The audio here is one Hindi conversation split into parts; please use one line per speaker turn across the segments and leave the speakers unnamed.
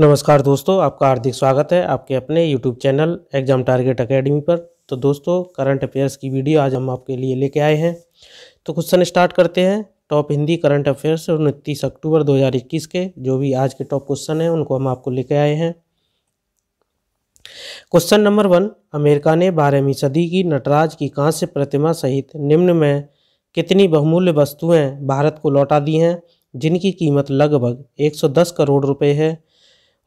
नमस्कार दोस्तों आपका हार्दिक स्वागत है आपके अपने YouTube channel exam target academy पर तो दोस्तों करंट अफेयर्स की वीडियो आज हम आपके लिए लेके आए हैं तो क्वेश्चन स्टार्ट करते हैं टॉप हिंदी करंट अफेयर्स उनतीस अक्टूबर 2021 के जो भी आज के टॉप क्वेश्चन हैं उनको हम आपको लेके आए हैं क्वेश्चन नंबर वन अमेरिका ने बारहवीं सदी की नटराज की कांस्य प्रतिमा सहित निम्न में कितनी बहुमूल्य वस्तुएँ भारत को लौटा दी हैं जिनकी कीमत लगभग एक करोड़ रुपये है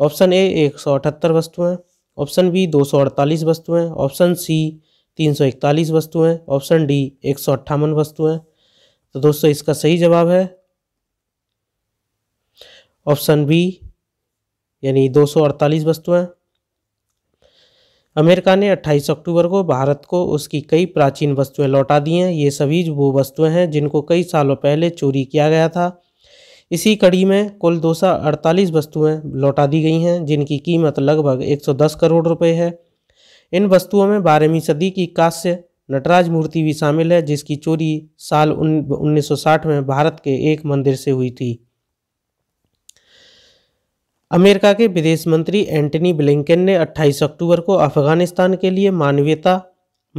ऑप्शन ए एक सौ अठहत्तर वस्तुएँ ऑप्शन बी दो सौ अड़तालीस वस्तुएँ ऑप्शन सी तीन सौ इकतालीस वस्तुएँ ऑप्शन डी एक सौ अट्ठावन वस्तुएँ तो दोस्तों इसका सही जवाब है ऑप्शन बी यानी दो सौ अड़तालीस वस्तुएँ अमेरिका ने 28 अक्टूबर को भारत को उसकी कई प्राचीन वस्तुएं लौटा दी हैं ये सभी वो वस्तुएं हैं जिनको कई सालों पहले चोरी किया गया था इसी कड़ी में कुल दो वस्तुएं लौटा दी गई हैं जिनकी कीमत लगभग 110 करोड़ रुपए है इन वस्तुओं में बारहवीं सदी की कांस्य नटराज मूर्ति भी शामिल है जिसकी चोरी साल उन्नीस में भारत के एक मंदिर से हुई थी अमेरिका के विदेश मंत्री एंटनी ब्लिंकन ने 28 अक्टूबर को अफगानिस्तान के लिए मानवीयता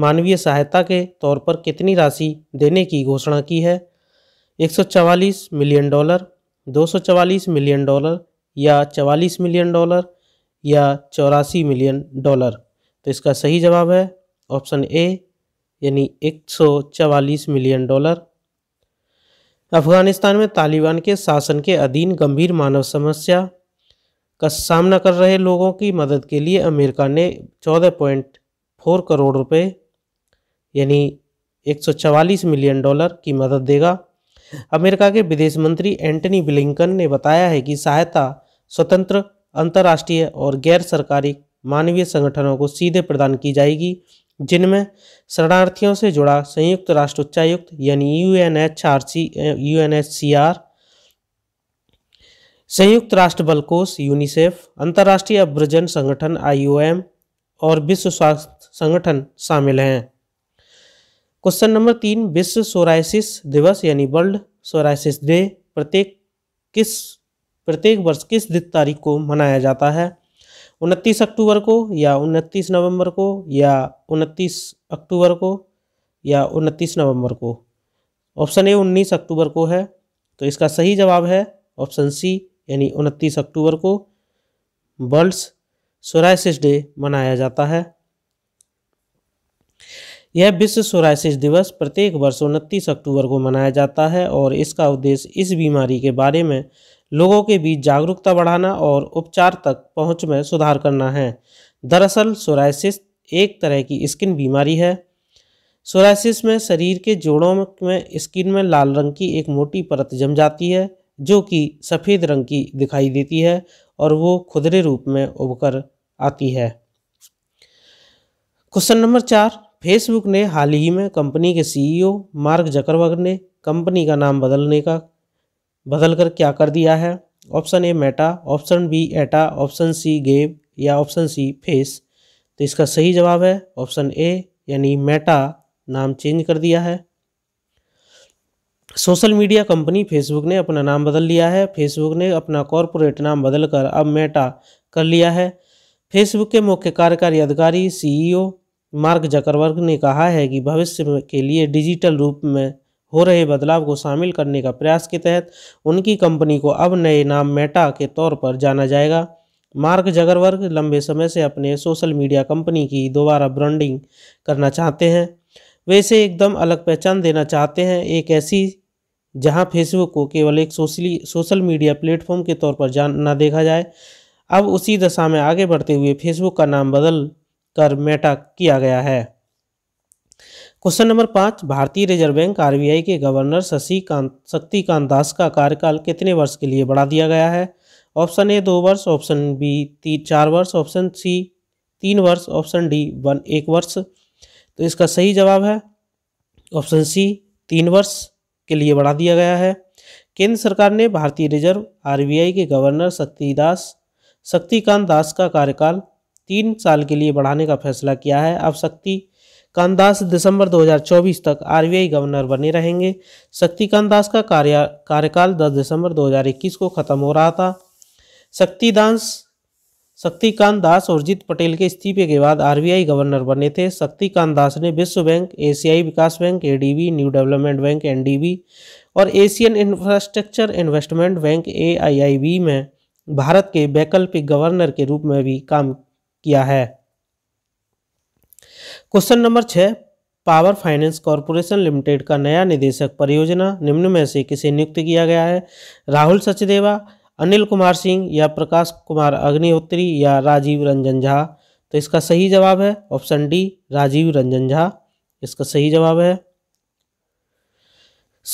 मानवीय सहायता के तौर पर कितनी राशि देने की घोषणा की है 144 मिलियन डॉलर 244 मिलियन डॉलर या 44 मिलियन डॉलर या चौरासी मिलियन डॉलर तो इसका सही जवाब है ऑप्शन ए यानी 144 मिलियन डॉलर अफगानिस्तान में तालिबान के शासन के अधीन गंभीर मानव समस्या का सामना कर रहे लोगों की मदद के लिए अमेरिका ने 14.4 करोड़ रुपए यानी 144 मिलियन डॉलर की मदद देगा अमेरिका के विदेश मंत्री एंटनी ब्लिंकन ने बताया है कि सहायता स्वतंत्र अंतर्राष्ट्रीय और गैर सरकारी मानवीय संगठनों को सीधे प्रदान की जाएगी जिनमें शरणार्थियों से जुड़ा संयुक्त राष्ट्र उच्चायुक्त यानी U N H R C U N H C R संयुक्त राष्ट्र बल कोष यूनिसेफ अंतर्राष्ट्रीय अभ्रजन संगठन आई ओ एम और विश्व स्वास्थ्य संगठन शामिल हैं क्वेश्चन नंबर तीन विश्व सोराइसिस दिवस यानी वर्ल्ड सोराइसिस डे प्रत्येक किस प्रत्येक वर्ष किस तारीख को मनाया जाता है उनतीस अक्टूबर को या उनतीस नवंबर को या उनतीस अक्टूबर को या उनतीस नवंबर को ऑप्शन ए उन्नीस अक्टूबर को है तो इसका सही जवाब है ऑप्शन सी यानी उनतीस अक्टूबर को वर्ल्ड सोराइसिस डे मनाया जाता है यह विश्व सोराइसिस दिवस प्रत्येक वर्ष उनतीस अक्टूबर को मनाया जाता है और इसका उद्देश्य इस बीमारी के बारे में लोगों के बीच जागरूकता बढ़ाना और उपचार तक पहुंच में सुधार करना है दरअसल सोराइसिस एक तरह की स्किन बीमारी है सोराइसिस में शरीर के जोड़ों में स्किन में लाल रंग की एक मोटी परत जम जाती है जो कि सफ़ेद रंग की दिखाई देती है और वो खुदरे रूप में उभकर आती है क्वेश्चन नंबर चार फेसबुक ने हाल ही में कंपनी के सीईओ e मार्क जकरबर्ग ने कंपनी का नाम बदलने का बदल कर क्या कर दिया है option A Meta option B एटा ऑप्शन सी गेब या ऑप्शन सी फेस तो इसका सही जवाब है ऑप्शन ए यानी मेटा नाम चेंज कर दिया है सोशल मीडिया कंपनी फेसबुक ने अपना नाम बदल लिया है फेसबुक ने अपना कॉरपोरेट नाम बदलकर अब मेटा कर लिया है फेसबुक के मुख्य कार्यकारी अधिकारी सीईओ मार्क जकरवर्ग ने कहा है कि भविष्य के लिए डिजिटल रूप में हो रहे बदलाव को शामिल करने का प्रयास के तहत उनकी कंपनी को अब नए नाम मेटा के तौर पर जाना जाएगा मार्क जगरवर्ग लंबे समय से अपने सोशल मीडिया कंपनी की दोबारा ब्रांडिंग करना चाहते हैं वे इसे एकदम अलग पहचान देना चाहते हैं एक ऐसी जहां फेसबुक को केवल एक सोशली सोशल मीडिया प्लेटफॉर्म के तौर पर जान ना देखा जाए अब उसी दशा में आगे बढ़ते हुए फेसबुक का नाम बदल कर मेटा किया गया है क्वेश्चन नंबर पाँच भारतीय रिजर्व बैंक आरबीआई के गवर्नर शशिकांत शक्तिकांत दास का कार्यकाल कितने वर्ष के लिए बढ़ा दिया गया है ऑप्शन ए दो वर्ष ऑप्शन बी ती चार वर्ष ऑप्शन सी तीन वर्ष ऑप्शन डी वन एक वर्ष तो इसका सही जवाब है ऑप्शन सी तीन वर्ष के लिए बढ़ा दिया गया है केंद्र सरकार ने भारतीय रिजर्व आरबीआई के गवर्नर शक्ति दास शक्तिकांत दास का कार्यकाल तीन साल के लिए बढ़ाने का फैसला किया है अब शक्ति कांदास दिसंबर 2024 तक आरबीआई गवर्नर बने रहेंगे शक्तिकांत दास का कार्य कार्यकाल 10 दिसंबर 2021 को खत्म हो रहा था शक्ति दास शक्तिकांत दास और जीत पटेल के इस्तीफे के बाद आरबीआई गवर्नर बने थे शक्तिकांत दास ने विश्व बैंक एशियाई विकास bank ADB new development bank NDB और Asian infrastructure investment bank AIIB में भारत के वैकल्पिक गवर्नर के रूप में भी काम किया है क्वेश्चन नंबर छः पावर फाइनेंस कॉरपोरेशन लिमिटेड का नया निदेशक परियोजना निम्न में से किसे नियुक्त किया गया है राहुल सचदेवा अनिल कुमार सिंह या प्रकाश कुमार अग्निहोत्री या राजीव रंजन झा तो इसका सही जवाब है ऑप्शन डी राजीव रंजन झा इसका सही जवाब है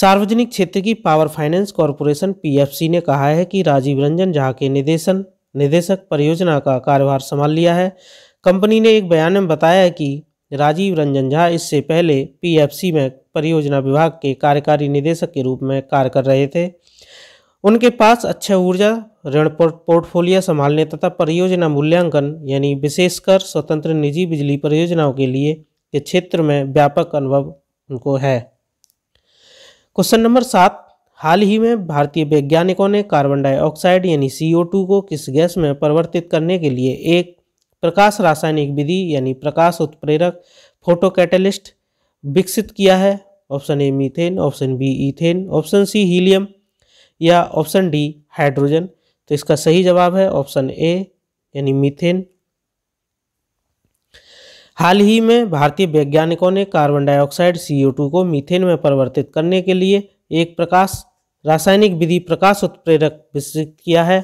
सार्वजनिक क्षेत्र की पावर फाइनेंस कॉरपोरेशन पीएफसी ने कहा है कि राजीव रंजन झा के निर्देशन निदेशक परियोजना का कार्यभार संभाल लिया है कंपनी ने एक बयान में बताया कि राजीव रंजन झा इससे पहले पीएफसी में परियोजना विभाग के कार्यकारी निदेशक के रूप में कार्य कर रहे थे उनके पास अच्छा ऊर्जा ऋण पोर्टफोलियो संभालने तथा परियोजना मूल्यांकन यानी विशेषकर स्वतंत्र निजी बिजली परियोजनाओं के लिए के क्षेत्र में व्यापक अनुभव उनको है क्वेश्चन नंबर सात हाल ही में भारतीय वैज्ञानिकों ने कार्बन डाइऑक्साइड यानी सी को किस गैस में परिवर्तित करने के लिए एक प्रकाश रासायनिक विधि यानी प्रकाश उत्प्रेरक फोटो कैटलिस्ट विकसित किया है option A methane option B ethane option C helium या ऑप्शन डी हाइड्रोजन तो इसका सही जवाब है ऑप्शन ए यानी मीथेन हाल ही में भारतीय वैज्ञानिकों ने कार्बन डाइऑक्साइड सी को मीथेन में परिवर्तित करने के लिए एक प्रकाश रासायनिक विधि प्रकाश उत्प्रेरक विकसित किया है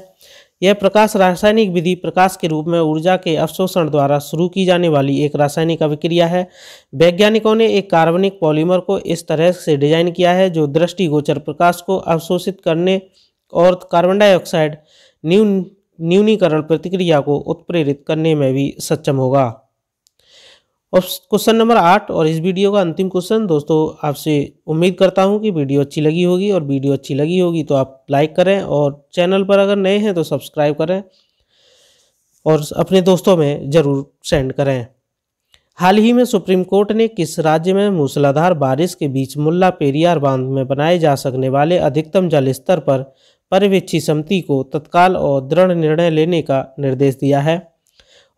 यह प्रकाश रासायनिक विधि प्रकाश के रूप में ऊर्जा के अवशोषण द्वारा शुरू की जाने वाली एक रासायनिक अभिक्रिया है वैज्ञानिकों ने एक कार्बनिक पॉलीमर को इस तरह से डिजाइन किया है जो दृष्टिगोचर प्रकाश को अवशोषित करने और कार्बन डाइऑक्साइड न्यून न्यूनीकरण प्रतिक्रिया को उत्प्रेरित करने में भी सक्षम होगा क्वेश्चन नंबर आठ और इस वीडियो का अंतिम क्वेश्चन दोस्तों आपसे उम्मीद करता हूं कि वीडियो अच्छी लगी होगी और वीडियो अच्छी लगी होगी तो आप लाइक करें और चैनल पर अगर नए हैं तो सब्सक्राइब करें और अपने दोस्तों में ज़रूर सेंड करें हाल ही में सुप्रीम कोर्ट ने किस राज्य में मूसलाधार बारिश के बीच मुल्ला पेरियार बांध में बनाए जा सकने वाले अधिकतम जल स्तर पर पर्यवेक्षी समिति को तत्काल और दृढ़ निर्णय लेने का निर्देश दिया है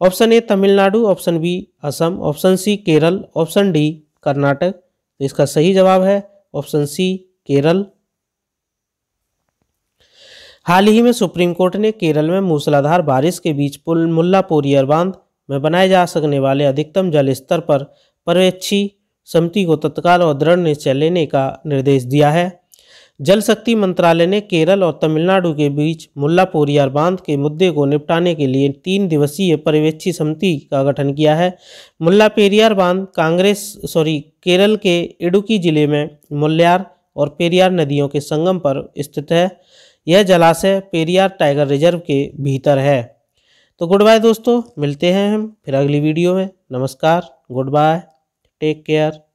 option A Tamil Nadu option B Assam option C Kerala option D Karnataka तो इसका सही जवाब है ऑप्शन सी केरल हाल ही में सुप्रीम कोर्ट ने केरल में मूसलाधार बारिश के बीच पुल मुल्लापोरियर बांध में बनाए जा सकने वाले अधिकतम जल स्तर पर पर्यवेक्षी समिति को तत्काल और दृढ़ निश्चय लेने का निर्देश दिया है जल शक्ति मंत्रालय ने केरल और तमिलनाडु के बीच मुल्लापोरियार बांध के मुद्दे को निपटाने के लिए तीन दिवसीय पर्यवेक्षी समिति का गठन किया है मुल्लापेरियार बांध कांग्रेस सॉरी केरल के इडुकी जिले में मुल्यार और पेरियार नदियों के संगम पर स्थित है यह जलाशय पेरियार टाइगर रिजर्व के भीतर है तो गुड बाय दोस्तों मिलते हैं हम फिर अगली वीडियो में नमस्कार गुड बाय टेक केयर